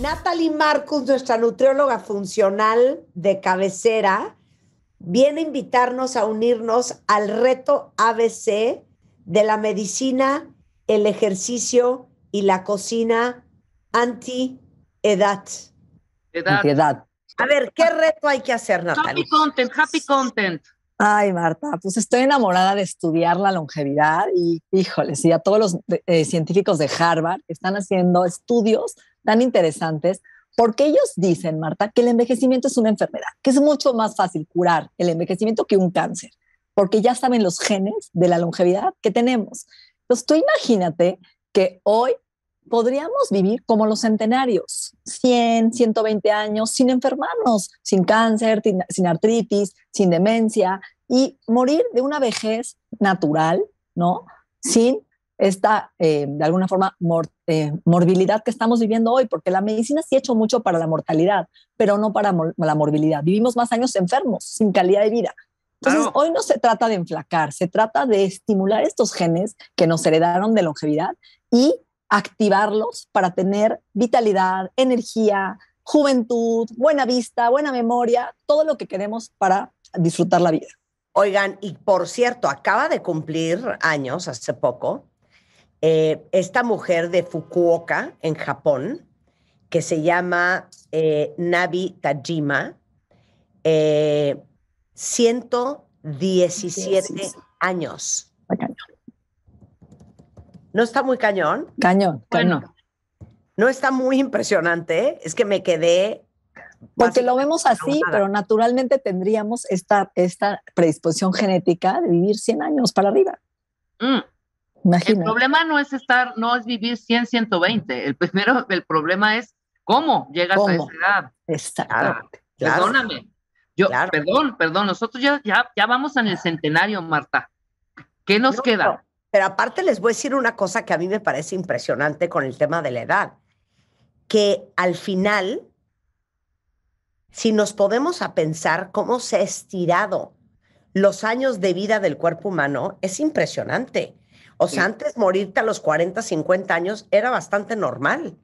Natalie Marcus, nuestra nutrióloga funcional de cabecera, viene a invitarnos a unirnos al reto ABC de la medicina, el ejercicio y la cocina anti-edad. Edad. A ver, ¿qué reto hay que hacer, Natalie? Happy content, happy content. Ay, Marta, pues estoy enamorada de estudiar la longevidad y, híjoles, y a todos los eh, científicos de Harvard que están haciendo estudios tan interesantes, porque ellos dicen, Marta, que el envejecimiento es una enfermedad, que es mucho más fácil curar el envejecimiento que un cáncer, porque ya saben los genes de la longevidad que tenemos. Entonces, tú imagínate que hoy podríamos vivir como los centenarios, 100, 120 años, sin enfermarnos, sin cáncer, sin artritis, sin demencia, y morir de una vejez natural, ¿no? Sin esta, eh, de alguna forma, eh, morbilidad que estamos viviendo hoy, porque la medicina sí ha hecho mucho para la mortalidad, pero no para la morbilidad. Vivimos más años enfermos, sin calidad de vida. Entonces, hoy no se trata de enflacar, se trata de estimular estos genes que nos heredaron de longevidad y activarlos para tener vitalidad, energía, juventud, buena vista, buena memoria, todo lo que queremos para disfrutar la vida. Oigan, y por cierto, acaba de cumplir años hace poco eh, esta mujer de Fukuoka, en Japón, que se llama eh, Nabi Tajima, 117 eh, años. ¿No está muy cañón? Cañón, cañón. Bueno, no está muy impresionante, es que me quedé porque lo vemos así, pero naturalmente tendríamos esta, esta predisposición genética de vivir 100 años para arriba. Mm. El problema no es estar, no es vivir 100, 120. El primero, el problema es cómo llegas a esa edad. Perdóname. perdón, perdón, nosotros ya, ya, ya vamos en el centenario, Marta. ¿Qué nos queda? Pero aparte les voy a decir una cosa que a mí me parece impresionante con el tema de la edad, que al final, si nos podemos a pensar cómo se ha estirado los años de vida del cuerpo humano, es impresionante. O sea, antes morirte a los 40, 50 años era bastante normal.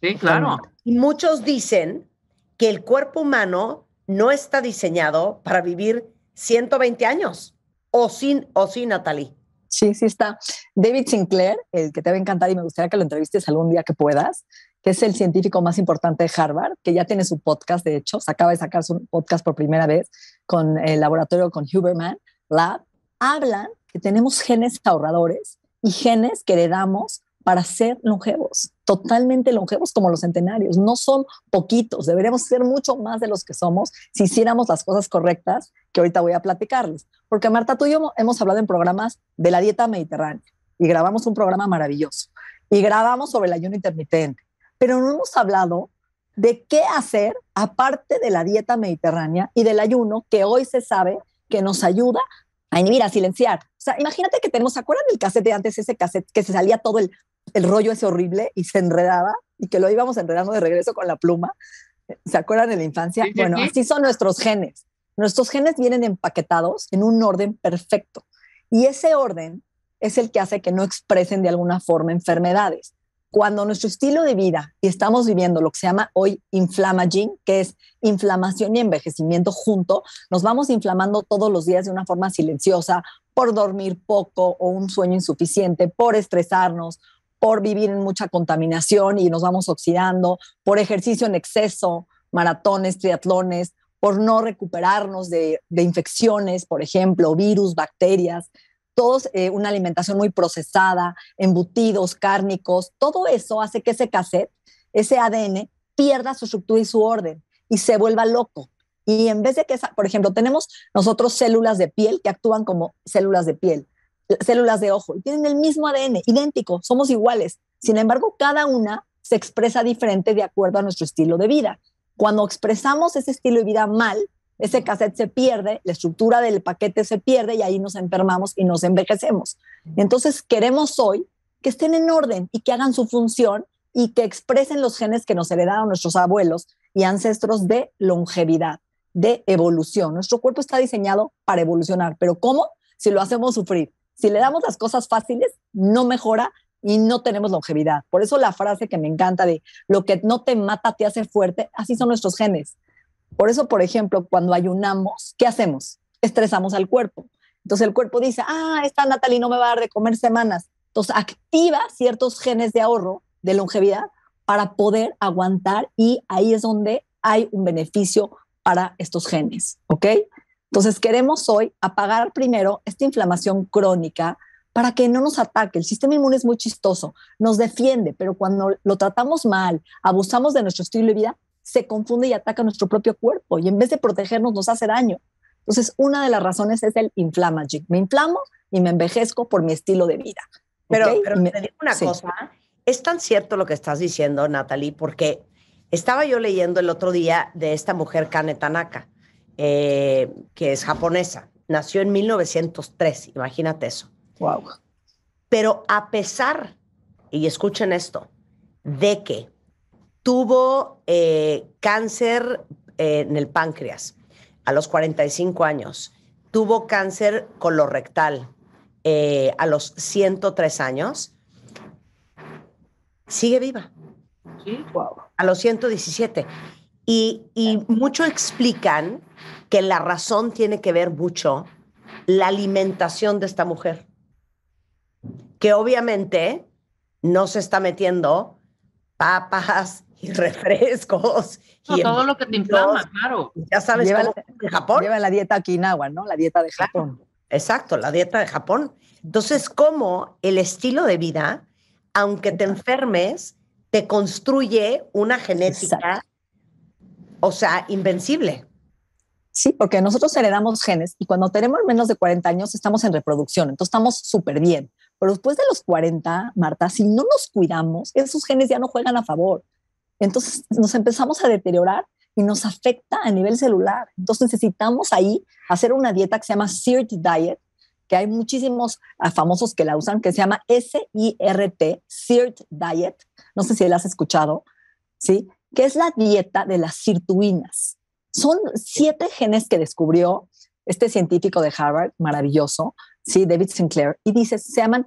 Sí, claro. Y muchos dicen que el cuerpo humano no está diseñado para vivir 120 años. O sin, o sin, Natalie. Sí, sí está. David Sinclair, el que te va a encantar y me gustaría que lo entrevistes algún día que puedas, que es el científico más importante de Harvard, que ya tiene su podcast, de hecho, se acaba de sacar su podcast por primera vez con el laboratorio con Huberman Lab, hablan que tenemos genes ahorradores y genes que heredamos para ser longevos, totalmente longevos como los centenarios. No son poquitos, deberíamos ser mucho más de los que somos si hiciéramos las cosas correctas que ahorita voy a platicarles. Porque Marta, tú y yo hemos hablado en programas de la dieta mediterránea y grabamos un programa maravilloso y grabamos sobre el ayuno intermitente, pero no hemos hablado de qué hacer aparte de la dieta mediterránea y del ayuno que hoy se sabe que nos ayuda a inhibir, a silenciar, o sea, imagínate que tenemos, ¿se acuerdan El cassette de antes, ese cassette que se salía todo el, rollo ese horrible y se enredaba y que lo íbamos enredando de regreso con la pluma? ¿Se acuerdan de la infancia? bueno, así son nuestros genes. Nuestros genes vienen empaquetados en un orden perfecto. Y ese orden es el que hace que no expresen de alguna forma enfermedades cuando nuestro estilo de vida y estamos viviendo lo que se llama hoy inflamaging, que es inflamación y envejecimiento junto, nos vamos inflamando todos los días de una forma silenciosa por dormir poco o un sueño insuficiente, por estresarnos, por vivir en mucha contaminación y nos vamos oxidando, por ejercicio en exceso, maratones, triatlones, por no recuperarnos de, de infecciones, por ejemplo, virus, bacterias, todos eh, una alimentación muy procesada, embutidos, cárnicos, todo eso hace que ese cassette, ese ADN, pierda su estructura y su orden y se vuelva loco. Y en vez de que, por ejemplo, tenemos nosotros células de piel que actúan como células de piel, células de ojo, y tienen el mismo ADN, idéntico, somos iguales. Sin embargo, cada una se expresa diferente de acuerdo a nuestro estilo de vida. Cuando expresamos ese estilo de vida mal, ese cassette se pierde, la estructura del paquete se pierde y ahí nos enfermamos y nos envejecemos. Entonces queremos hoy que estén en orden y que hagan su función y que expresen los genes que nos heredaron nuestros abuelos y ancestros de longevidad, de evolución. Nuestro cuerpo está diseñado para evolucionar, pero ¿cómo? Si lo hacemos sufrir. Si le damos las cosas fáciles, no mejora y no tenemos longevidad. Por eso la frase que me encanta de lo que no te mata te hace fuerte, así son nuestros genes. Por eso, por ejemplo, cuando ayunamos, ¿qué hacemos? Estresamos al cuerpo. Entonces el cuerpo dice, ah, esta Natalie no me va a dar de comer semanas. Entonces activa ciertos genes de ahorro, de longevidad, para poder aguantar y ahí es donde hay un beneficio para estos genes, ¿ok? Entonces queremos hoy apagar primero esta inflamación crónica para que no nos ataque. El sistema inmune es muy chistoso, nos defiende, pero cuando lo tratamos mal, abusamos de nuestro estilo de vida, se confunde y ataca nuestro propio cuerpo y en vez de protegernos nos hace daño. Entonces, una de las razones es el inflamagic. Me inflamo y me envejezco por mi estilo de vida. Pero, pero me, te digo una cosa, es tan cierto lo que estás diciendo, Natalie, porque estaba yo leyendo el otro día de esta mujer Kane Tanaka, eh, que es japonesa. Nació en 1903, imagínate eso. Wow. Pero a pesar, y escuchen esto, de que tuvo eh, cáncer eh, en el páncreas a los 45 años, tuvo cáncer colorectal eh, a los 103 años, sigue viva. Sí, wow. A los 117. Y, y explican que la razón tiene que ver mucho la alimentación de esta mujer, que obviamente no se está metiendo papas, y refrescos. y todo lo que te inflama, claro. Ya sabes, lleva, cómo, en Japón. Lleva la dieta Okinawa, ¿no? La dieta de Japón. exacto, la dieta de Japón. Entonces, ¿cómo el estilo de vida, aunque te enfermes, te construye una genética, o sea, invencible. Sí, porque nosotros heredamos genes y cuando tenemos menos de 40 años estamos en reproducción, entonces estamos súper bien. Pero después de los 40, Marta, si no nos cuidamos, esos genes ya no juegan a favor. Entonces nos empezamos a deteriorar y nos afecta a nivel celular. Entonces necesitamos ahí hacer una dieta que se llama SIRT Diet, que hay muchísimos ah, famosos que la usan, que se llama S-I-R-T, SIRT Diet. No sé si la has escuchado, ¿sí? Que es la dieta de las sirtuinas. Son siete genes que descubrió este científico de Harvard, maravilloso, ¿sí? David Sinclair, y dice, se llaman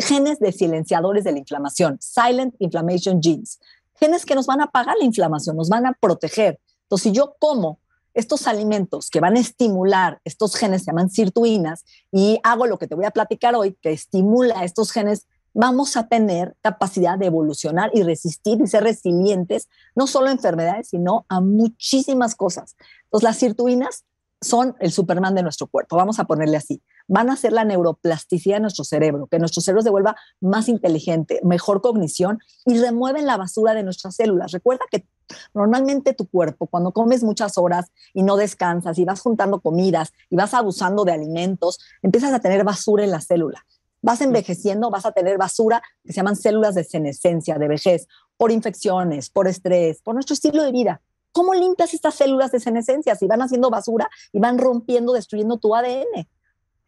genes de silenciadores de la inflamación, silent inflammation genes genes que nos van a pagar la inflamación, nos van a proteger. Entonces, si yo como estos alimentos que van a estimular estos genes, se llaman sirtuinas, y hago lo que te voy a platicar hoy, que estimula estos genes, vamos a tener capacidad de evolucionar y resistir y ser resilientes, no solo a enfermedades, sino a muchísimas cosas. Entonces, las sirtuinas son el Superman de nuestro cuerpo, vamos a ponerle así van a hacer la neuroplasticidad de nuestro cerebro, que nuestro cerebro se vuelva más inteligente, mejor cognición y remueven la basura de nuestras células. Recuerda que normalmente tu cuerpo, cuando comes muchas horas y no descansas y vas juntando comidas y vas abusando de alimentos, empiezas a tener basura en la célula. Vas envejeciendo, vas a tener basura que se llaman células de senescencia, de vejez, por infecciones, por estrés, por nuestro estilo de vida. ¿Cómo limpias estas células de senescencia si van haciendo basura y van rompiendo, destruyendo tu ADN?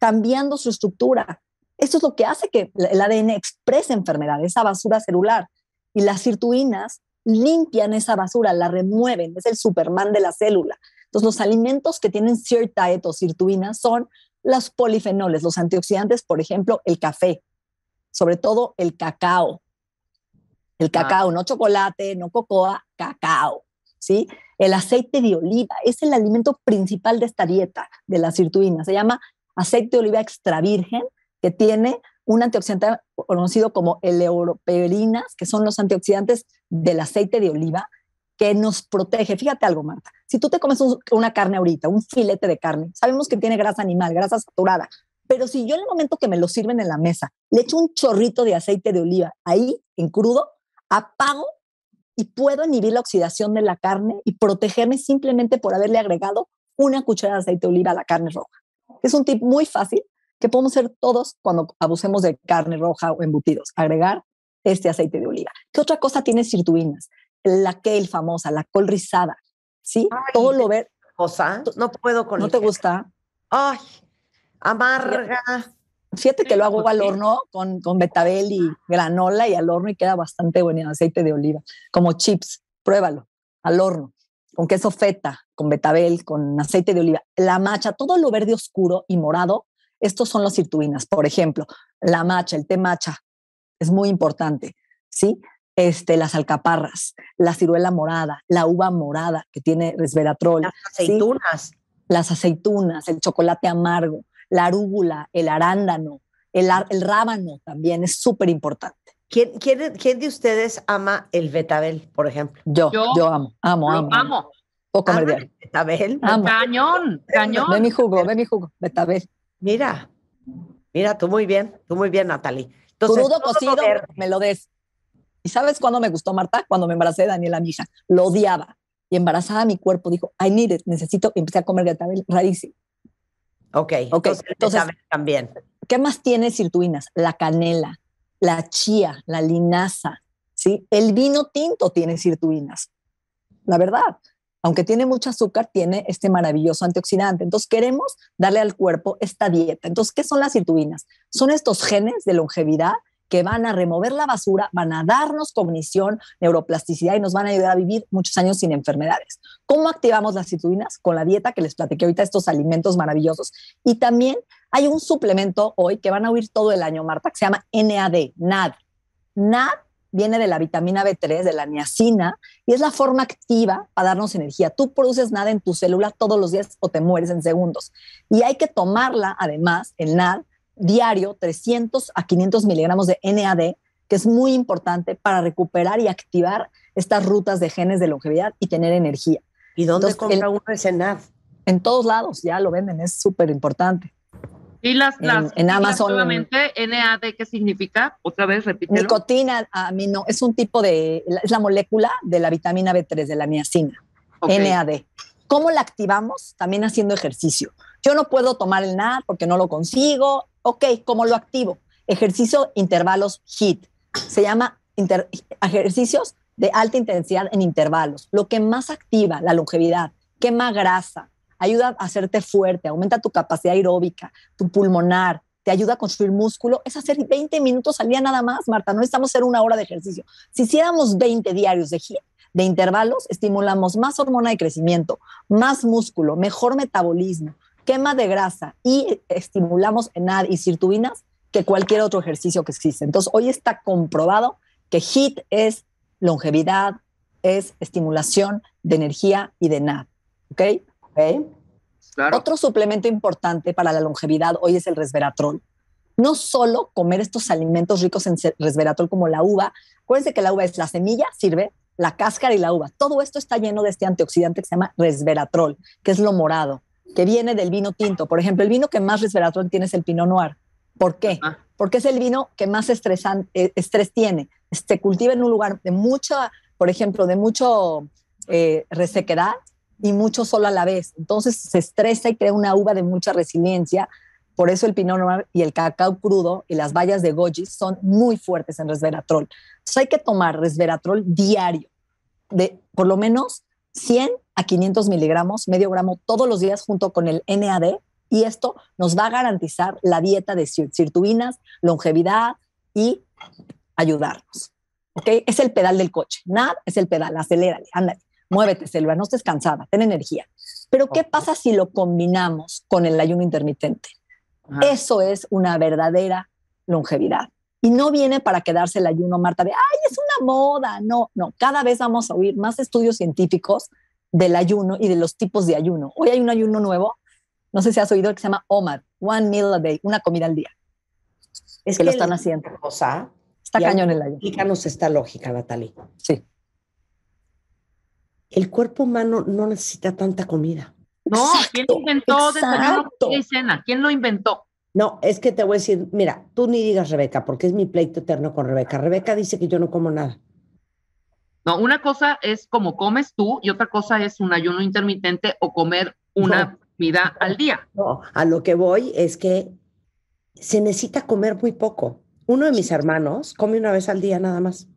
cambiando su estructura. Eso es lo que hace que el ADN exprese enfermedad, esa basura celular. Y las sirtuinas limpian esa basura, la remueven, es el Superman de la célula. Entonces, los alimentos que tienen cierta e o sirtuinas son los polifenoles, los antioxidantes, por ejemplo, el café, sobre todo el cacao. El ah. cacao, no chocolate, no cocoa, cacao, ¿sí? El aceite de oliva es el alimento principal de esta dieta de las sirtuinas, se llama aceite de oliva extra virgen que tiene un antioxidante conocido como európeolinas que son los antioxidantes del aceite de oliva, que nos protege. Fíjate algo, Marta. Si tú te comes una carne ahorita, un filete de carne, sabemos que tiene grasa animal, grasa saturada, pero si yo en el momento que me lo sirven en la mesa, le echo un chorrito de aceite de oliva ahí, en crudo, apago y puedo inhibir la oxidación de la carne y protegerme simplemente por haberle agregado una cucharada de aceite de oliva a la carne roja. Es un tip muy fácil que podemos hacer todos cuando abusemos de carne roja o embutidos, agregar este aceite de oliva. ¿Qué otra cosa tiene sirtuinas? La kale famosa, la col rizada, ¿sí? Todo lo ver. no puedo con ¿No te gusta? Ay, amarga. Fíjate que lo hago al horno con, con betabel y granola y al horno y queda bastante bueno el aceite de oliva, como chips. Pruébalo al horno con queso feta, con betabel, con aceite de oliva, la macha, todo lo verde oscuro y morado, estos son los sirtuinas. Por ejemplo, la macha, el té macha, es muy importante, ¿sí? Este, las alcaparras, la ciruela morada, la uva morada que tiene resveratrol. Las aceitunas. Las aceitunas, el chocolate amargo, la arúgula, el arándano, el, el rábano también es súper importante. ¿Quién, de ustedes ama el betabel, por ejemplo? Yo, yo, amo, amo, amo. amo. O comer Betabel. Cañón, cañón. Ve mi jugo, ve mi jugo, betabel. Mira, mira, tú muy bien, tú muy bien, Natalie. Entonces, cocido, me lo des. ¿Y sabes cuándo me gustó Marta? Cuando me embaracé de Daniela, mi Lo odiaba. Y embarazada mi cuerpo dijo, ay, need necesito. Y empecé a comer betabel rarísimo. Ok, okay. entonces, entonces también. ¿Qué más tiene sirtuinas? La canela, la chía, la linaza, ¿sí? El vino tinto tiene sirtuinas, la verdad. Aunque tiene mucho azúcar, tiene este maravilloso antioxidante. Entonces queremos darle al cuerpo esta dieta. Entonces, ¿qué son las sirtuinas? Son estos genes de longevidad que van a remover la basura, van a darnos cognición, neuroplasticidad y nos van a ayudar a vivir muchos años sin enfermedades. ¿Cómo activamos las sirtuinas? Con la dieta que les platiqué ahorita, estos alimentos maravillosos. Y también hay un suplemento hoy que van a oír todo el año, Marta, que se llama NAD, NAD. NAD viene de la vitamina B3, de la niacina, y es la forma activa para darnos energía. Tú produces NAD en tu célula todos los días o te mueres en segundos. Y hay que tomarla, además, el NAD, diario, 300 a 500 miligramos de NAD, que es muy importante para recuperar y activar estas rutas de genes de longevidad y tener energía. ¿Y dónde compra uno ese NAD? En todos lados, ya lo venden, es súper importante. Y las, en, Amazon. NAD, ¿qué significa? Otra vez, repítelo. Nicotina, ah, no, es un tipo de, es la molécula de la vitamina B3, de la niacina, NAD. ¿Cómo la activamos? También haciendo ejercicio. Yo no puedo tomar el NAD porque no lo consigo. Ok, ¿cómo lo activo? Ejercicio intervalos HIT. Se llama ejercicios de alta intensidad en intervalos. Lo que más activa la longevidad, quema grasa, ayuda a hacerte fuerte, aumenta tu capacidad aeróbica, tu pulmonar, te ayuda a construir músculo, es hacer 20 minutos al día nada más, Marta, no necesitamos hacer una hora de ejercicio. Si hiciéramos 20 diarios de, de intervalos, estimulamos más hormona de crecimiento, más músculo, mejor metabolismo, quema de grasa y estimulamos NAD y sirtuinas que cualquier otro ejercicio que existe. Entonces, hoy está comprobado que HIT es longevidad, es estimulación de energía y de NAD. ¿Ok? Otro suplemento importante para la longevidad hoy es el resveratrol. No solo comer estos alimentos ricos en resveratrol como la uva, acuérdense que la uva es la semilla, sirve, la cáscara y la uva. Todo esto está lleno de este antioxidante que se llama resveratrol, que es lo morado, que viene del vino tinto. Por ejemplo, el vino que más resveratrol tiene es el Pinot Noir. ¿Por qué? Ah. Porque es el vino que más e, estrés tiene. Se cultiva en un lugar de mucha, por ejemplo, de mucho eh, resequedad y mucho solo a la vez. Entonces se estresa y crea una uva de mucha resiliencia. Por eso el Pinot y el cacao crudo y las bayas de goji son muy fuertes en resveratrol. Entonces hay que tomar resveratrol diario, de por lo menos 100 a 500 miligramos, medio gramo todos los días junto con el NAD. Y esto nos va a garantizar la dieta de sirtuinas, longevidad y ayudarnos. ¿Ok? Es el pedal del coche. NAD es el pedal, acelérale, ándale muévete, Selva, no estés cansada, ten energía. Pero ¿qué pasa si lo combinamos con el ayuno intermitente? Eso es una verdadera longevidad. Y no viene para quedarse el ayuno, Marta, de, ay, es una moda. No, no, cada vez vamos a oír más estudios científicos del ayuno y de los tipos de ayuno. Hoy hay un ayuno nuevo, no sé si has oído, que se llama OMAD, One Meal a Day, una comida al día. Es que, lo están haciendo. sea, Está cañón el ayuno. Explícanos esta lógica, Natalie. Sí el cuerpo humano no necesita tanta comida. No, ¿quién inventó cena? ¿Quién lo inventó? No, es que te voy a decir, mira, tú ni digas Rebeca, porque es mi pleito eterno con Rebeca. Rebeca dice que yo no como nada. No, una cosa es como comes tú y otra cosa es un ayuno intermitente o comer una comida al día. No, a lo que voy es que se necesita comer muy poco. Uno de mis hermanos come una vez al día nada más.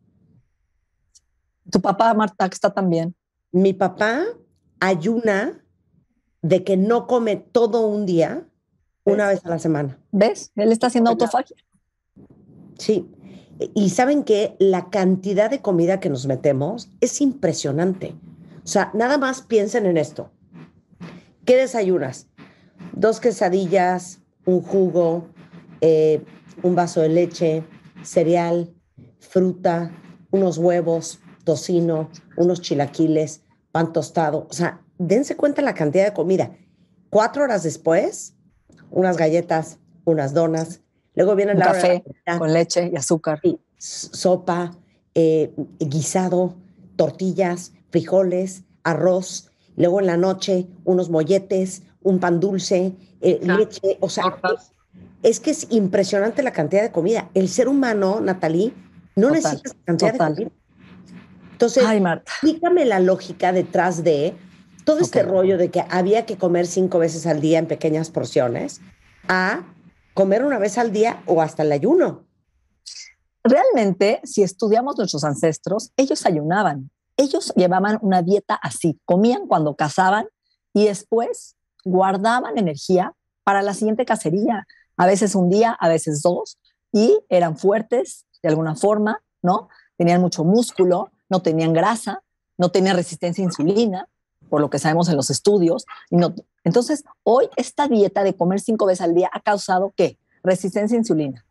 Tu papá, Marta, que está también mi papá ayuna de que no come todo un día una vez a la semana. ¿Ves? Él está haciendo autofagia. Sí. Y saben que la cantidad de comida que nos metemos es impresionante. O sea, nada más piensen en esto. ¿Qué desayunas? Dos quesadillas, un jugo, eh, un vaso de leche, cereal, fruta, unos huevos, tocino, unos chilaquiles, pan tostado. O sea, dense cuenta la cantidad de comida. Cuatro horas después, unas galletas, unas donas. Luego viene el la café con leche y azúcar. sopa, eh, guisado, tortillas, frijoles, arroz. Luego en la noche, unos molletes, un pan dulce, eh, leche. O sea, es que es impresionante la cantidad de comida. El ser humano, Natalie, no necesita cantidad entonces, Ay, la lógica detrás de todo este rollo de que había que comer cinco veces al día en pequeñas porciones a comer una vez al día o hasta el ayuno. Realmente, si estudiamos nuestros ancestros, ellos ayunaban, ellos llevaban una dieta así, comían cuando cazaban y después guardaban energía para la siguiente cacería, a veces un día, a veces dos, y eran fuertes de alguna forma, ¿no? Tenían mucho músculo no tenían grasa, no tenían resistencia a insulina, por lo que sabemos en los estudios. no, entonces, hoy esta dieta de comer cinco veces al día ha causado qué? Resistencia a insulina.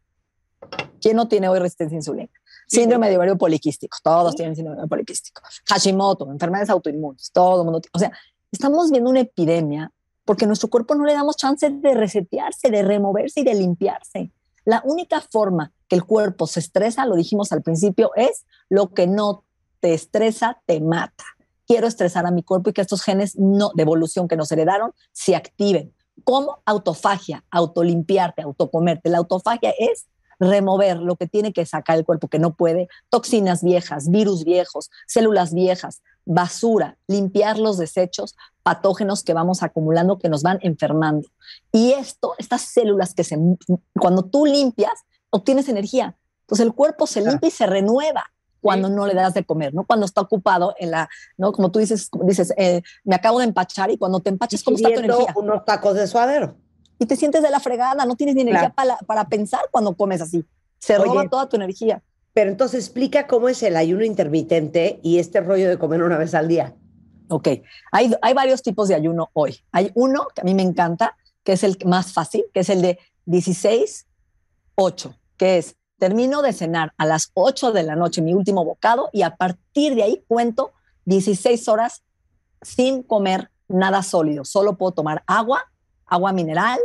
¿Quién no tiene hoy resistencia a insulina? Síndrome de ovario poliquístico. Todos tienen síndrome de poliquístico. Hashimoto, enfermedades autoinmunes. Todo el mundo. Tiene. O sea, estamos viendo una epidemia porque nuestro cuerpo no le damos chance de resetearse, de removerse y de limpiarse. La única forma que el cuerpo se estresa, lo dijimos al principio, es lo que no te estresa, te mata. Quiero estresar a mi cuerpo y que estos genes no, de evolución que nos heredaron se activen. Como Autofagia, autolimpiarte, autocomerte. La autofagia es remover lo que tiene que sacar el cuerpo que no puede, toxinas viejas, virus viejos, células viejas, basura, limpiar los desechos, patógenos que vamos acumulando que nos van enfermando. Y esto, estas células que se cuando tú limpias, obtienes energía. Entonces el cuerpo se limpia y se renueva cuando no le das de comer, ¿no? Cuando está ocupado en la, ¿no? Como tú dices, dices, eh, me acabo de empachar y cuando te empaches, ¿cómo está tu energía? unos tacos de suadero. Y te sientes de la fregada, no tienes ni energía para, para, pensar cuando comes así. Se roba toda tu energía. Pero entonces explica cómo es el ayuno intermitente y este rollo de comer una vez al día. Ok, hay, hay varios tipos de ayuno hoy. Hay uno que a mí me encanta, que es el más fácil, que es el de 16, 8, que es termino de cenar a las 8 de la noche mi último bocado y a partir de ahí cuento 16 horas sin comer nada sólido. Solo puedo tomar agua, agua mineral,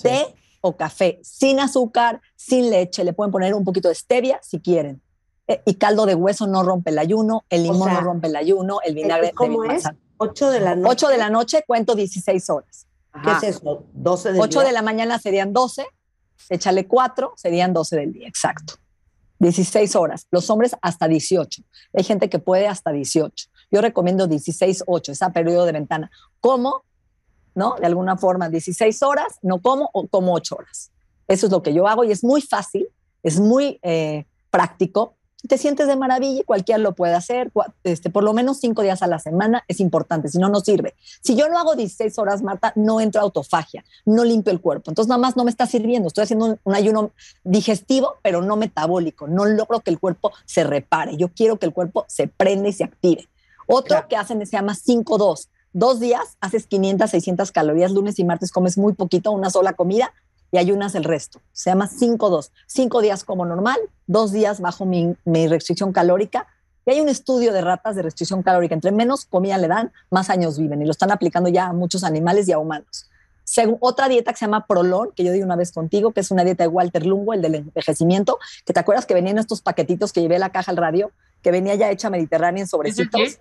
té o café, sin azúcar, sin leche. Le pueden poner un poquito de stevia si quieren. Eh, y caldo de hueso no rompe el ayuno, el limón no rompe el ayuno, el vinagre. ¿Cómo es? 8 de la noche. 8 de la noche cuento 16 horas. ¿Qué es eso? 12 de 8 de la mañana serían 12, échale 4, serían 12 del día, exacto. 16 horas, los hombres hasta 18. Hay gente que puede hasta 18. Yo recomiendo 16, 8, ese periodo de ventana. ¿Cómo? ¿no? De alguna forma, 16 horas, no como, o como 8 horas. Eso es lo que yo hago y es muy fácil, es muy eh, práctico te sientes de maravilla, y cualquiera lo puede hacer, este, por lo menos cinco días a la semana es importante, si no, no sirve. Si yo no hago 16 horas, Marta, no entro a autofagia, no limpio el cuerpo, entonces nada más no me está sirviendo, estoy haciendo un, ayuno digestivo, pero no metabólico, no logro que el cuerpo se repare, yo quiero que el cuerpo se prenda y se active. Otro que hacen se llama 5-2. Dos días haces 500, 600 calorías, lunes y martes comes muy poquito, una sola comida, y ayunas el resto. Se llama 5-2. Cinco días como normal, dos días bajo mi, restricción calórica. Y hay un estudio de ratas de restricción calórica. Entre menos comida le dan, más años viven. Y lo están aplicando ya a muchos animales y a humanos. Según otra dieta que se llama Prolon, que yo di una vez contigo, que es una dieta de Walter Lungo, el del envejecimiento, que te acuerdas que venían estos paquetitos que llevé la caja al radio, que venía ya hecha mediterránea en sobrecitos.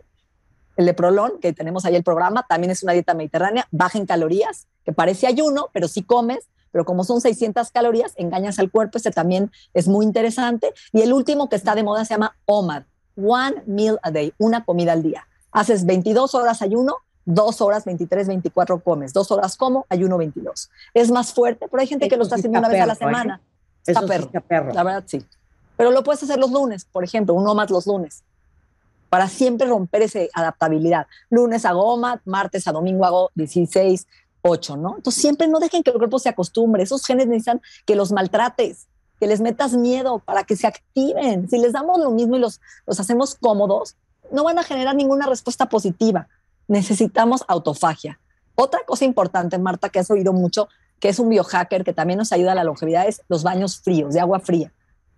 el de Prolon, que tenemos ahí el programa, también es una dieta mediterránea, baja en calorías, que parece ayuno, pero si sí comes, pero como son 600 calorías, engañas al cuerpo, este también es muy interesante. Y el último que está de moda se llama OMAD, One Meal a Day, una comida al día. Haces 22 horas ayuno, 2 horas 23, 24 comes, 2 horas como, ayuno 22. Es más fuerte, pero hay gente que lo está haciendo una vez a la ¿eh? semana. Está perro, la verdad sí. Pero lo puedes hacer los lunes, por ejemplo, un OMAD los lunes para siempre romper esa adaptabilidad. Lunes hago OMAD, martes a domingo hago 16, ocho, ¿no? Entonces siempre no dejen que el cuerpo se acostumbre, esos genes necesitan que los maltrates, que les metas miedo para que se activen. Si les damos lo mismo y los, los hacemos cómodos, no van a generar ninguna respuesta positiva. Necesitamos autofagia. Otra cosa importante, Marta, que has oído mucho, que es un biohacker que también nos ayuda a la longevidad, es los baños fríos, de agua fría.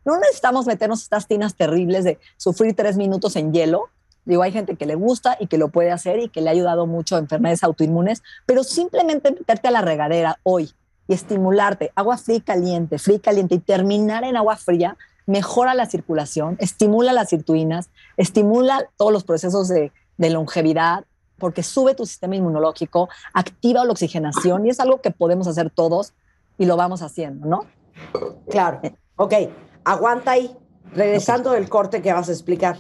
No necesitamos meternos estas tinas terribles de sufrir tres minutos en hielo Digo, hay gente que le gusta y que lo puede hacer y que le ha ayudado mucho a enfermedades autoinmunes, pero simplemente meterte a la regadera hoy y estimularte, agua fría y caliente, fría y caliente y terminar en agua fría, mejora la circulación, estimula las sirtuinas, estimula todos los procesos de, de longevidad, porque sube tu sistema inmunológico, activa la oxigenación y es algo que podemos hacer todos y lo vamos haciendo, ¿no? Claro. Ok, aguanta ahí, regresando del corte que vas a explicar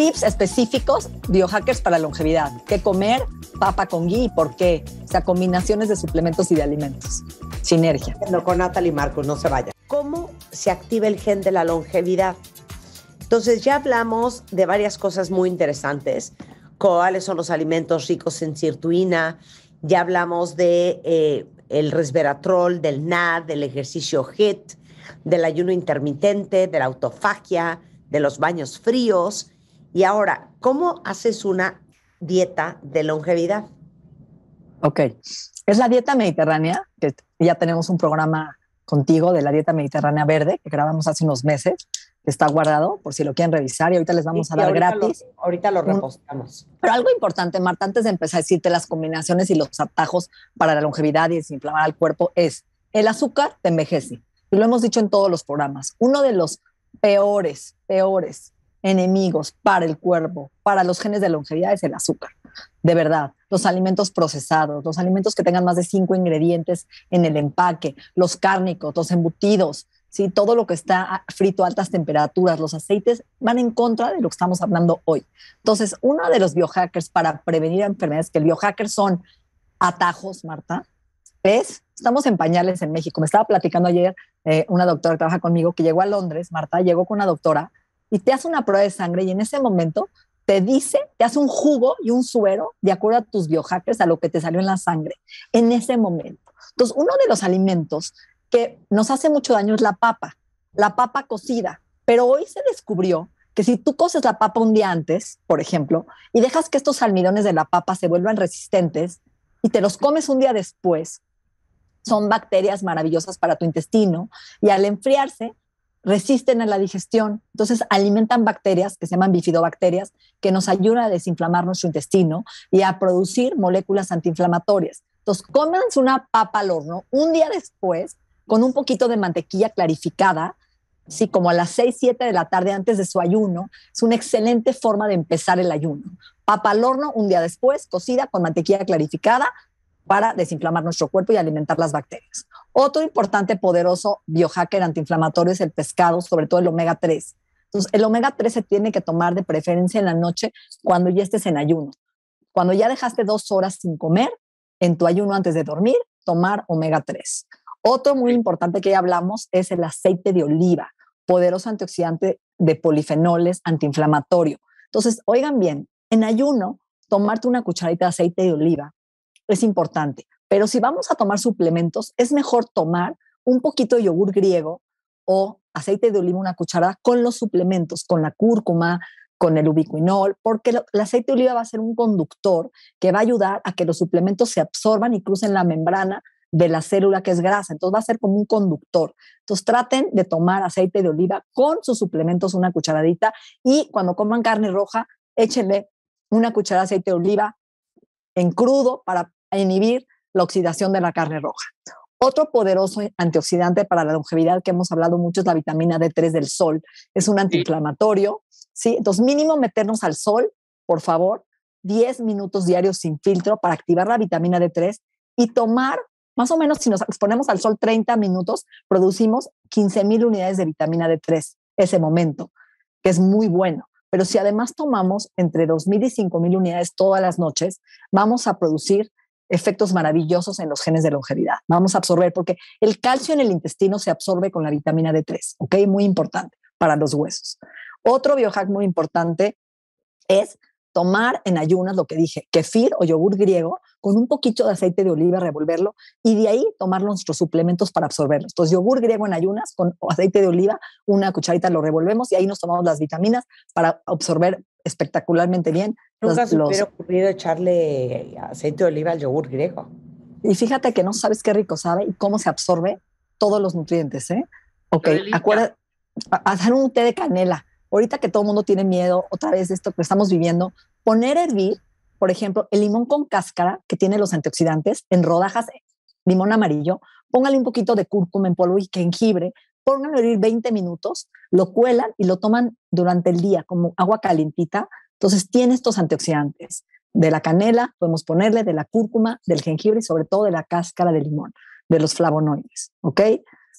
tips específicos biohackers para longevidad. ¿Qué comer? Papa con gui por qué. O sea, combinaciones de suplementos y de alimentos. Sinergia. Con Natalie Marcos, no se vaya. ¿Cómo se activa el gen de la longevidad? Entonces ya hablamos de varias cosas muy interesantes. ¿Cuáles son los alimentos ricos en sirtuina? Ya hablamos de eh, el resveratrol, del NAD, del ejercicio HIT, del ayuno intermitente, de la autofagia, de los baños fríos y ahora, ¿cómo haces una dieta de longevidad? Ok, es la dieta mediterránea, que ya tenemos un programa contigo de la dieta mediterránea verde que grabamos hace unos meses, que está guardado por si lo quieren revisar y ahorita les vamos a dar gratis. ahorita lo repostamos. Pero algo importante, Marta, antes de empezar a decirte las combinaciones y los atajos para la longevidad y desinflamar al cuerpo es, el azúcar te envejece. Y lo hemos dicho en todos los programas. Uno de los peores, peores enemigos para el cuerpo, para los genes de longevidad es el azúcar, de verdad. Los alimentos procesados, los alimentos que tengan más de cinco ingredientes en el empaque, los cárnicos, los embutidos, ¿sí? todo lo que está frito a altas temperaturas, los aceites, van en contra de lo que estamos hablando hoy. Entonces, uno de los biohackers para prevenir enfermedades, que el biohacker son atajos, Marta, es, estamos en pañales en México. Me estaba platicando ayer eh, una doctora que trabaja conmigo, que llegó a Londres, Marta, llegó con una doctora y te hace una prueba de sangre y en ese momento te dice, te hace un jugo y un suero de acuerdo a tus biohackers, a lo que te salió en la sangre, en ese momento. Entonces, uno de los alimentos que nos hace mucho daño es la papa, la papa cocida, pero hoy se descubrió que si tú coces la papa un día antes, por ejemplo, y dejas que estos almidones de la papa se vuelvan resistentes y te los comes un día después, son bacterias maravillosas para tu intestino y al enfriarse resisten a la digestión, entonces alimentan bacterias que se llaman bifidobacterias, que nos ayudan a desinflamar nuestro intestino y a producir moléculas antiinflamatorias. Entonces, cómanse una papa al horno un día después con un poquito de mantequilla clarificada, sí, como a las 6, 7 de la tarde antes de su ayuno. Es una excelente forma de empezar el ayuno. Papa al horno un día después, cocida con mantequilla clarificada, para desinflamar nuestro cuerpo y alimentar las bacterias. Otro importante, poderoso biohacker antiinflamatorio es el pescado, sobre todo el omega 3. Entonces, el omega 3 se tiene que tomar de preferencia en la noche cuando ya estés en ayuno. Cuando ya dejaste dos horas sin comer, en tu ayuno antes de dormir, tomar omega 3. Otro muy importante que ya hablamos es el aceite de oliva, poderoso antioxidante de polifenoles, antiinflamatorio. Entonces, oigan bien, en ayuno, tomarte una cucharita de aceite de oliva es importante. Pero si vamos a tomar suplementos, es mejor tomar un poquito de yogur griego o aceite de oliva, una cucharada, con los suplementos, con la cúrcuma, con el ubiquinol, porque el aceite de oliva va a ser un conductor que va a ayudar a que los suplementos se absorban y crucen la membrana de la célula que es grasa. Entonces va a ser como un conductor. Entonces traten de tomar aceite de oliva con sus suplementos, una cucharadita, y cuando coman carne roja, échenle una cucharada de aceite de oliva en crudo para a inhibir la oxidación de la carne roja. Otro poderoso antioxidante para la longevidad que hemos hablado mucho es la vitamina D3 del sol. Es un antiinflamatorio, Entonces, mínimo meternos al sol, por favor, 10 minutos diarios sin filtro para activar la vitamina D3 y tomar, más o menos, si nos exponemos al sol 30 minutos, producimos 15 mil unidades de vitamina D3 ese momento, que es muy bueno. Pero si además tomamos entre mil y mil unidades todas las noches, vamos a producir efectos maravillosos en los genes de longevidad. Vamos a absorber, porque el calcio en el intestino se absorbe con la vitamina D3, ¿ok? Muy importante para los huesos. Otro biohack muy importante es tomar en ayunas lo que dije, kefir o yogur griego con un poquito de aceite de oliva, revolverlo y de ahí tomar nuestros suplementos para absorberlos. Entonces, yogur griego en ayunas con aceite de oliva, una cucharita lo revolvemos y ahí nos tomamos las vitaminas para absorber espectacularmente bien. Nunca se hubiera ocurrido echarle aceite de oliva al yogur griego. Y fíjate que no sabes qué rico sabe y cómo se absorbe todos los nutrientes, ¿eh? Ok, acuérdate, hacer un té de canela. Ahorita que todo el mundo tiene miedo otra vez esto que estamos viviendo, poner a hervir, por ejemplo, el limón con cáscara que tiene los antioxidantes en rodajas, limón amarillo, póngale un poquito de cúrcuma en polvo y jengibre pongan a hervir 20 minutos, lo cuelan y lo toman durante el día como agua calentita. Entonces tiene estos antioxidantes. De la canela podemos ponerle, de la cúrcuma, del jengibre y sobre todo de la cáscara de limón, de los flavonoides. ¿Ok?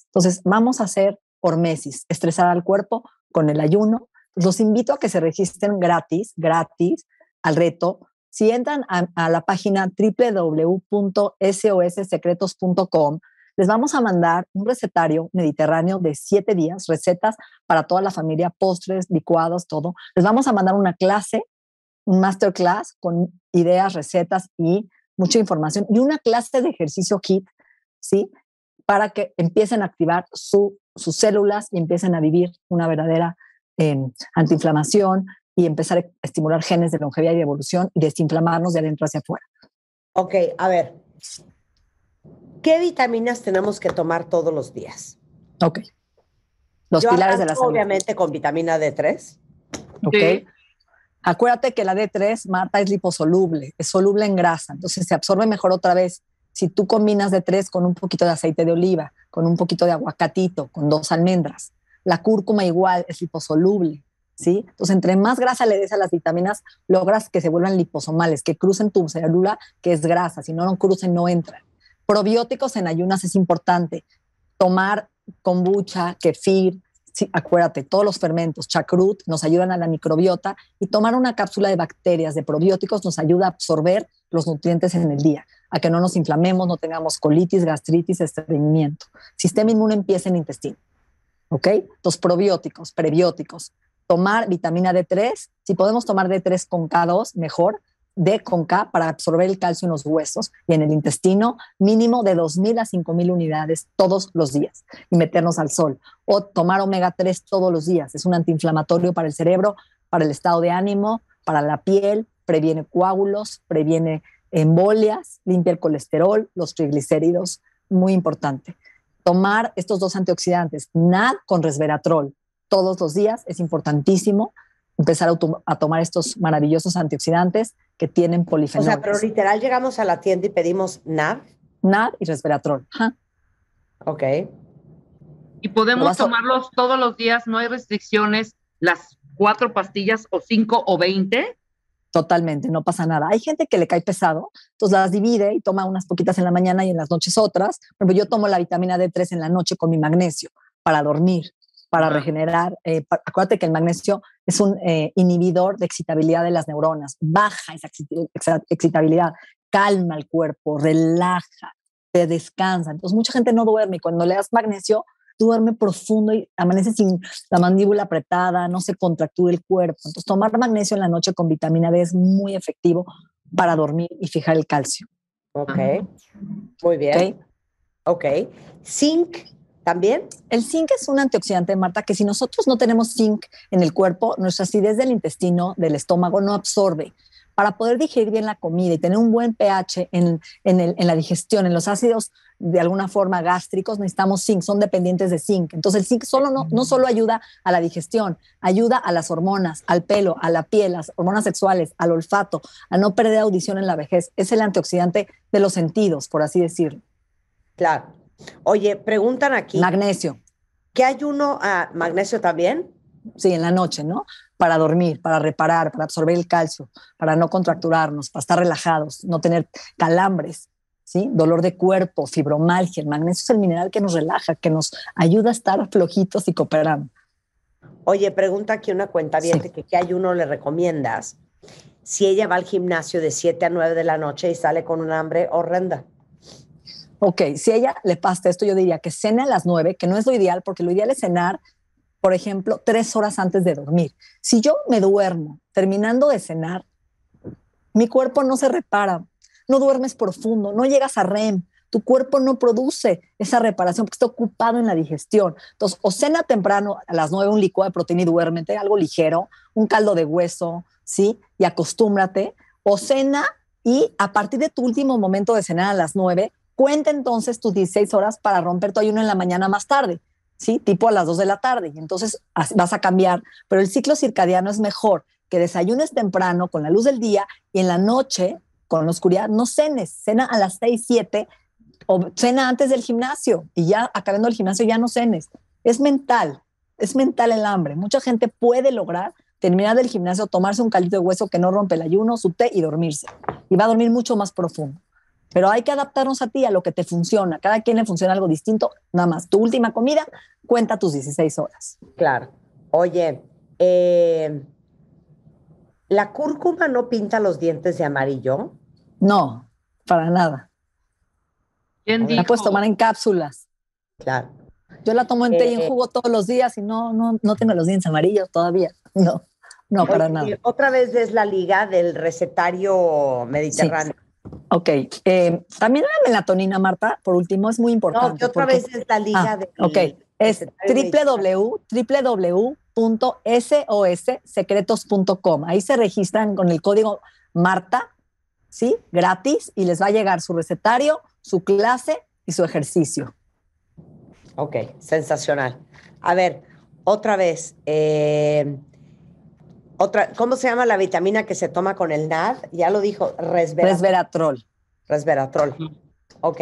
Entonces vamos a hacer hormesis, estresar al cuerpo con el ayuno. Los invito a que se registren gratis, gratis al reto. Si entran a, a la página www.sossecretos.com, les vamos a mandar un recetario mediterráneo de siete días, recetas para toda la familia, postres, licuados, todo. Les vamos a mandar una clase, un masterclass con ideas, recetas y mucha información y una clase de ejercicio kit, ¿sí? Para que empiecen a activar su, sus células y empiecen a vivir una verdadera em, antiinflamación y empezar a estimular genes de longevidad y evolución y desinflamarnos de adentro hacia afuera. Ok, a ver, ¿Qué vitaminas tenemos que tomar todos los días? Ok. Los pilares de la salud. Obviamente con vitamina D3. Ok. Acuérdate que la D3, Marta, es liposoluble, es soluble en grasa, entonces se absorbe mejor otra vez. Si tú combinas D3 con un poquito de aceite de oliva, con un poquito de aguacatito, con dos almendras, la cúrcuma igual es liposoluble, ¿sí? Entonces, entre más grasa le des a las vitaminas, logras que se vuelvan liposomales, que crucen tu célula, que es grasa, si no, no crucen, no entran. Probióticos en ayunas es importante. Tomar kombucha, kefir, acuérdate, todos los fermentos, chacrut, nos ayudan a la microbiota y tomar una cápsula de bacterias, de probióticos, nos ayuda a absorber los nutrientes en el día, a que no nos inflamemos, no tengamos colitis, gastritis, estreñimiento. Sistema inmune empieza en el intestino. ¿Ok? Los probióticos, prebióticos. Tomar vitamina D3, si podemos tomar D3 con K2, mejor, de K para absorber el calcio en los huesos y en el intestino, mínimo de 2.000 a 5.000 unidades todos los días y meternos al sol. O tomar omega 3 todos los días. Es un antiinflamatorio para el cerebro, para el estado de ánimo, para la piel, previene coágulos, previene embolias, limpia el colesterol, los triglicéridos, muy importante. Tomar estos dos antioxidantes, NAD con resveratrol, todos los días es importantísimo empezar a tomar estos maravillosos antioxidantes que tienen polifenoles. O sea, pero literal llegamos a la tienda y pedimos NAD. NAD y resveratrol. Ok. Y podemos tomarlos todos los días, no hay restricciones, las cuatro pastillas o cinco o veinte. Totalmente, no pasa nada. Hay gente que le cae pesado, entonces las divide y toma unas poquitas en la mañana y en las noches otras. Pero yo tomo la vitamina D3 en la noche con mi magnesio para dormir para regenerar. Eh, acuérdate que el magnesio es un eh, inhibidor de excitabilidad de las neuronas, baja esa excitabilidad, calma el cuerpo, relaja, te descansa. Entonces mucha gente no duerme cuando le das magnesio, duerme profundo y amanece sin la mandíbula apretada, no se contractúa el cuerpo. Entonces tomar magnesio en la noche con vitamina D es muy efectivo para dormir y fijar el calcio. Ok, muy bien. Ok, okay. zinc ¿También? El zinc es un antioxidante, Marta, que si nosotros no tenemos zinc en el cuerpo, nuestra acidez del intestino, del estómago, no absorbe. Para poder digerir bien la comida y tener un buen pH en, la digestión, en los ácidos de alguna forma gástricos, necesitamos zinc, son dependientes de zinc. Entonces el zinc solo no, no solo ayuda a la digestión, ayuda a las hormonas, al pelo, a la piel, las hormonas sexuales, al olfato, a no perder audición en la vejez. Es el antioxidante de los sentidos, por así decirlo. Claro. Oye, preguntan aquí. Magnesio. ¿Qué ayuno a magnesio también? Sí, en la noche, ¿no? Para dormir, para reparar, para absorber el calcio, para no contracturarnos, para estar relajados, no tener calambres, ¿sí? Dolor de cuerpo, fibromalgia. El magnesio es el mineral que nos relaja, que nos ayuda a estar flojitos y cooperando. Oye, pregunta aquí una cuenta sí. que qué ayuno le recomiendas si ella va al gimnasio de 7 a 9 de la noche y sale con un hambre horrenda ok, si a ella le pasa esto, yo diría que cena a las 9, que no es lo ideal, porque lo ideal es cenar, por ejemplo, tres horas antes de dormir. Si yo me duermo terminando de cenar, mi cuerpo no se repara, no duermes profundo, no llegas a REM, tu cuerpo no produce esa reparación porque está ocupado en la digestión. Entonces, o cena temprano a las 9 un licuado de proteína y duérmete, algo ligero, un caldo de hueso, ¿sí? Y acostúmbrate, o cena y a partir de tu último momento de cenar a las nueve, Cuenta entonces tus 16 horas para romper tu ayuno en la mañana más tarde, ¿sí? Tipo a las 2 de la tarde. y Entonces vas a cambiar, pero el ciclo circadiano es mejor que desayunes temprano con la luz del día y en la noche con la oscuridad no cenes, cena a las 6, 7 o cena antes del gimnasio y ya acabando el gimnasio ya no cenes. Es mental, es mental el hambre. Mucha gente puede lograr terminar del gimnasio, tomarse un caldito de hueso que no rompe el ayuno, su té y dormirse. Y va a dormir mucho más profundo. Pero hay que adaptarnos a ti, a lo que te funciona. Cada quien le funciona algo distinto. Nada más, tu última comida cuenta tus 16 horas. Claro. Oye, eh, ¿la cúrcuma no pinta los dientes de amarillo? No, para nada. ¿Quién la puedes tomar en cápsulas. Claro. Yo la tomo en té y en eh, jugo todos los días y no, no, tengo los dientes amarillos todavía. No, no, para nada. Otra vez es la liga del recetario mediterráneo. Ok. Eh, también la melatonina, Marta, por último, es muy importante. No, que otra vez es la liga ah, de. Ok. Es www.sossecretos.com. Ahí se registran con el código Marta, ¿sí? Gratis y les va a llegar su recetario, su clase y su ejercicio. Ok, sensacional. A ver, otra vez. Eh, otra, ¿cómo se llama la vitamina que se toma con el NAD? Ya lo dijo, resveratrol. Resveratrol. Ok.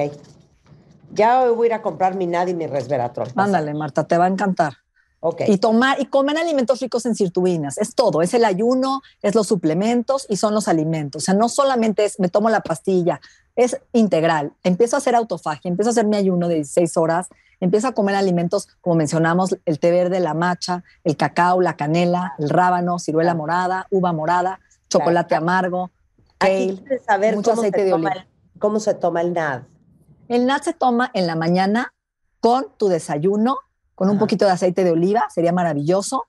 Ya voy a ir a comprar mi NAD y mi resveratrol. Ándale, Marta, te va a encantar. Ok. Y tomar y comer alimentos ricos en sirtuinas. Es todo, es el ayuno, es los suplementos y son los alimentos. O sea, no solamente es me tomo la pastilla, es integral. Empiezo a hacer autofagia, empiezo a hacer mi ayuno de 16 horas, empieza a comer alimentos, como mencionamos, el té verde, la macha, el cacao, la canela, el rábano, ciruela morada, uva morada, chocolate amargo, saber mucho aceite de oliva. ¿Cómo se toma el NAD? El NAD se toma en la mañana con tu desayuno, con un poquito de aceite de oliva, sería maravilloso,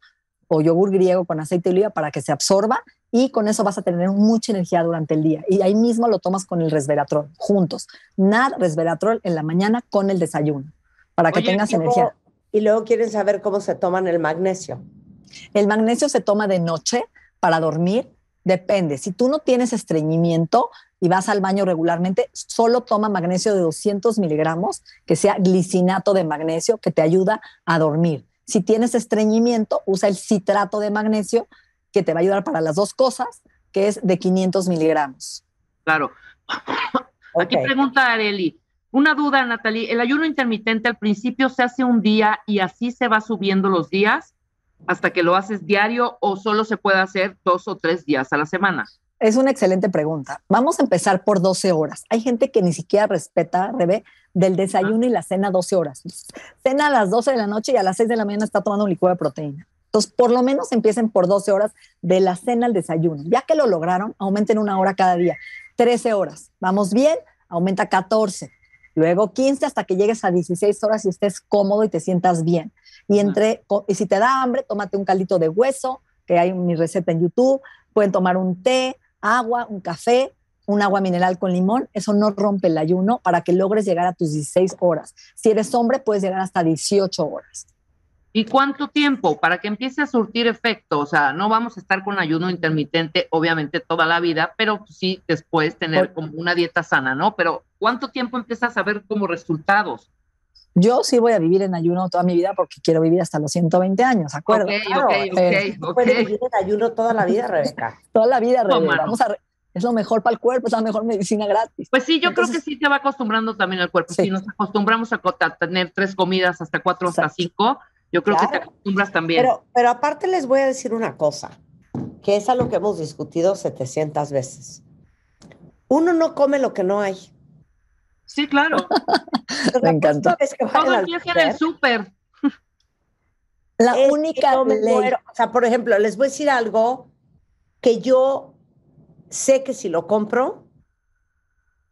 o yogur griego con aceite de oliva para que se absorba y con eso vas a tener mucha energía durante el día. Y ahí mismo lo tomas con el resveratrol, juntos. NAD, resveratrol en la mañana con el desayuno para que tengas energía. Y luego quieren saber cómo se toman el magnesio. El magnesio se toma de noche para dormir, depende. Si tú no tienes estreñimiento y vas al baño regularmente, solo toma magnesio de 200 miligramos, que sea glicinato de magnesio, que te ayuda a dormir. Si tienes estreñimiento, usa el citrato de magnesio, que te va a ayudar para las dos cosas, que es de 500 miligramos. Claro. Aquí pregunta Areli, una duda, Natalie, ¿el ayuno intermitente al principio se hace un día y así se va subiendo los días hasta que lo haces diario o solo se puede hacer dos o tres días a la semana? Es una excelente pregunta. Vamos a empezar por 12 horas. Hay gente que ni siquiera respeta, Rebe, del desayuno y la cena 12 horas. Cena a las 12 de la noche y a las 6 de la mañana está tomando un licuado de proteína. Entonces, por lo menos empiecen por 12 horas de la cena al desayuno. Ya que lo lograron, aumenten una hora cada día. 13 horas. Vamos bien, aumenta 14 luego 15 hasta que llegues a 16 horas y estés cómodo y te sientas bien. Y, entre, y si te da hambre, tómate un caldito de hueso, que hay mi receta en YouTube, pueden tomar un té, agua, un café, un agua mineral con limón, eso no rompe el ayuno para que logres llegar a tus 16 horas. Si eres hombre, puedes llegar hasta 18 horas. ¿Y cuánto tiempo para que empiece a surtir efecto? O sea, no vamos a estar con ayuno intermitente, obviamente, toda la vida, pero sí después tener como una dieta sana, ¿no? Pero ¿cuánto tiempo empiezas a ver como resultados? Yo sí voy a vivir en ayuno toda mi vida porque quiero vivir hasta los 120 años, ¿acuerdo? Ok, ok, eh, Puedes vivir en ayuno toda la vida, Rebeca. toda la vida, Rebeca. Vamos a es lo mejor para el cuerpo, es la mejor medicina gratis. Pues sí, yo creo que sí te va acostumbrando también al cuerpo. Si nos acostumbramos a, tener tres comidas hasta cuatro, hasta cinco, yo creo que te acostumbras también. Pero, aparte les voy a decir una cosa, que es algo que hemos discutido 700 veces. Uno no come lo que no hay. Sí, claro. Me encanta. Todo empieza en el súper. La única O sea, por ejemplo, les voy a decir algo que yo sé que si lo compro,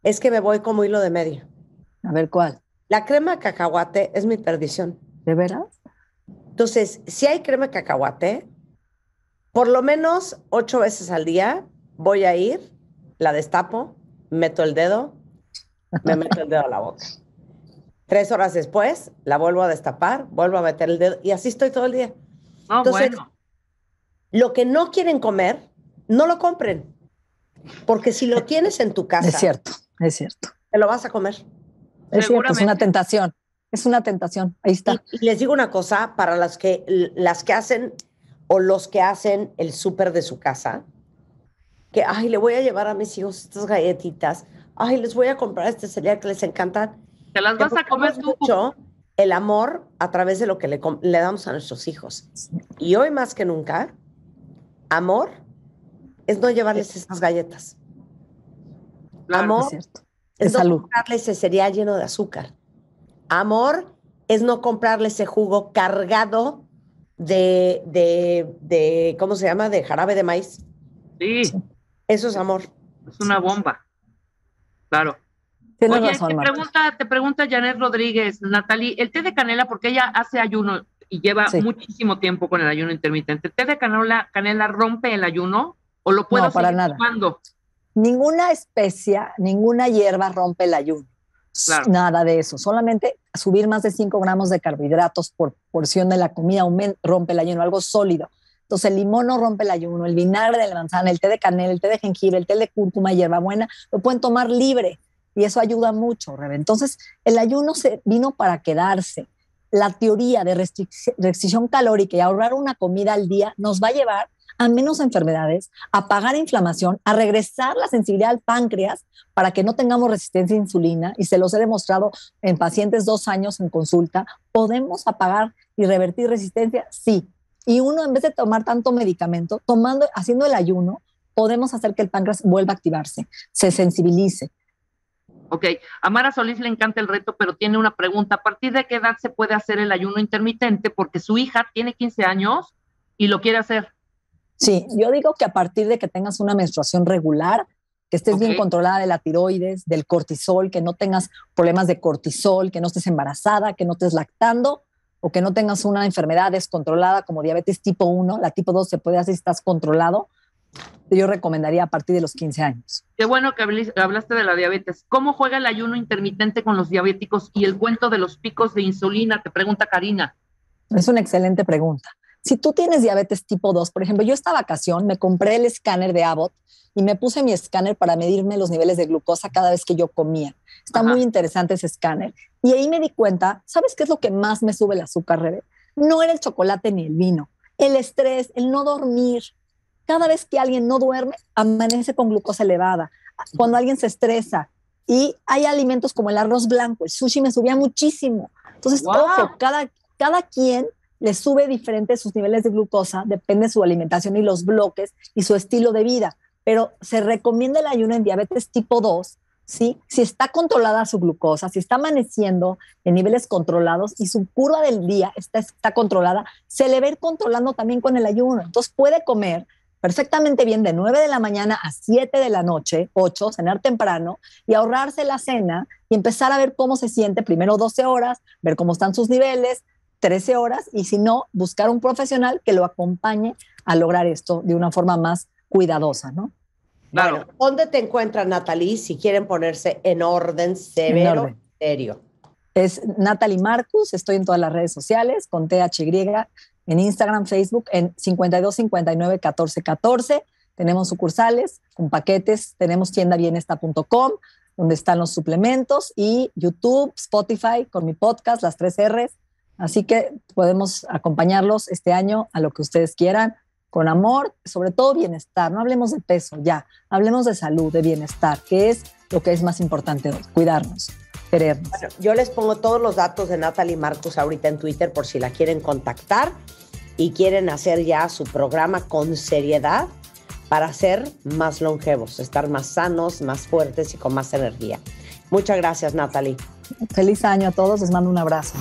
es que me voy como hilo de media. A ver cuál. La crema cacahuate es mi perdición. ¿De veras? Entonces, si hay crema de cacahuate, por lo menos ocho veces al día voy a ir, la destapo, meto el dedo, me meto el dedo a la boca. Tres horas después, la vuelvo a destapar, vuelvo a meter el dedo y así estoy todo el día. Ah, Entonces, lo que no quieren comer, no lo compren. Porque si lo tienes en tu casa. Es cierto, es cierto. Te lo vas a comer. Es cierto, es una tentación es una tentación, ahí está. Y, les digo una cosa, para las que, las que hacen o los que hacen el súper de su casa, que, ay, le voy a llevar a mis hijos estas galletitas, ay, les voy a comprar este cereal que les encanta Te las vas a comer tú. Mucho el amor a través de lo que le, damos a nuestros hijos. Y hoy más que nunca, amor es no llevarles esas galletas. amor es, no darles ese cereal lleno de azúcar. Amor es no comprarle ese jugo cargado de, ¿cómo se llama? De jarabe de maíz. Sí. Eso es amor. Es una bomba. Claro. Oye, te, pregunta, te pregunta Janet Rodríguez, Natalie, el té de canela, porque ella hace ayuno y lleva muchísimo tiempo con el ayuno intermitente, ¿el té de canela, rompe el ayuno o lo puedo no, para nada. Ninguna especia, ninguna hierba rompe el ayuno. Nada de eso. Solamente subir más de 5 gramos de carbohidratos por porción de la comida rompe el ayuno, algo sólido. Entonces, el limón no rompe el ayuno, el vinagre de la manzana, el té de canela, el té de jengibre, el té de cúrcuma, hierbabuena, lo pueden tomar libre y eso ayuda mucho, Entonces, el ayuno se vino para quedarse. La teoría de restricción calórica y ahorrar una comida al día nos va a llevar a menos enfermedades, a apagar inflamación, a regresar la sensibilidad al páncreas para que no tengamos resistencia a insulina, y se los he demostrado en pacientes dos años en consulta, ¿podemos apagar y revertir resistencia? Sí. Y uno, en vez de tomar tanto medicamento, tomando, haciendo el ayuno, podemos hacer que el páncreas vuelva a activarse, se sensibilice. Ok, a Mara Solís le encanta el reto, pero tiene una pregunta. ¿A partir de qué edad se puede hacer el ayuno intermitente? Porque su hija tiene 15 años y lo quiere hacer. Sí, yo digo que a partir de que tengas una menstruación regular, que estés bien controlada de la tiroides, del cortisol, que no tengas problemas de cortisol, que no estés embarazada, que no estés lactando o que no tengas una enfermedad descontrolada como diabetes tipo 1, la tipo 2 se puede hacer si estás controlado. Yo recomendaría a partir de los 15 años. Qué bueno que hablaste de la diabetes. ¿Cómo juega el ayuno intermitente con los diabéticos y el cuento de los picos de insulina? Te pregunta Karina. Es una excelente pregunta. Si tú tienes diabetes tipo 2, por ejemplo, yo esta vacación me compré el escáner de Abbott y me puse mi escáner para medirme los niveles de glucosa cada vez que yo comía. Está muy interesante ese escáner. Y ahí me di cuenta, ¿sabes qué es lo que más me sube el azúcar, Rebe? No era el chocolate ni el vino, el estrés, el no dormir. Cada vez que alguien no duerme, amanece con glucosa elevada. Cuando alguien se estresa, y hay alimentos como el arroz blanco, el sushi me subía muchísimo. Entonces, cada, cada quien le sube diferentes sus niveles de glucosa, depende de su alimentación y los bloques y su estilo de vida. Pero se recomienda el ayuno en diabetes tipo 2, ¿sí? Si está controlada su glucosa, si está amaneciendo en niveles controlados y su curva del día está, está controlada, se le va controlando también con el ayuno. Entonces puede comer perfectamente bien de 9 de la mañana a 7 de la noche, 8, cenar temprano y ahorrarse la cena y empezar a ver cómo se siente, primero 12 horas, ver cómo están sus niveles, 13 horas y si no, buscar un profesional que lo acompañe a lograr esto de una forma más cuidadosa, ¿no? Claro. ¿Dónde te encuentras, Natalie, si quieren ponerse en orden severo, serio? Es Natalie Marcus, estoy en todas las redes sociales, con THY, en Instagram, Facebook, en 5259-1414. Tenemos sucursales con paquetes, tenemos tiendabienesta.com, donde están los suplementos, y YouTube, Spotify, con mi podcast, las tres R's, Así que podemos acompañarlos este año a lo que ustedes quieran, con amor, sobre todo bienestar. No hablemos de peso ya, hablemos de salud, de bienestar, que es lo que es más importante hoy, cuidarnos. Querernos. yo les pongo todos los datos de Natalie Marcus ahorita en Twitter por si la quieren contactar y quieren hacer ya su programa con seriedad para ser más longevos, estar más sanos, más fuertes y con más energía. Muchas gracias, Natalie. Feliz año a todos, les mando un abrazo.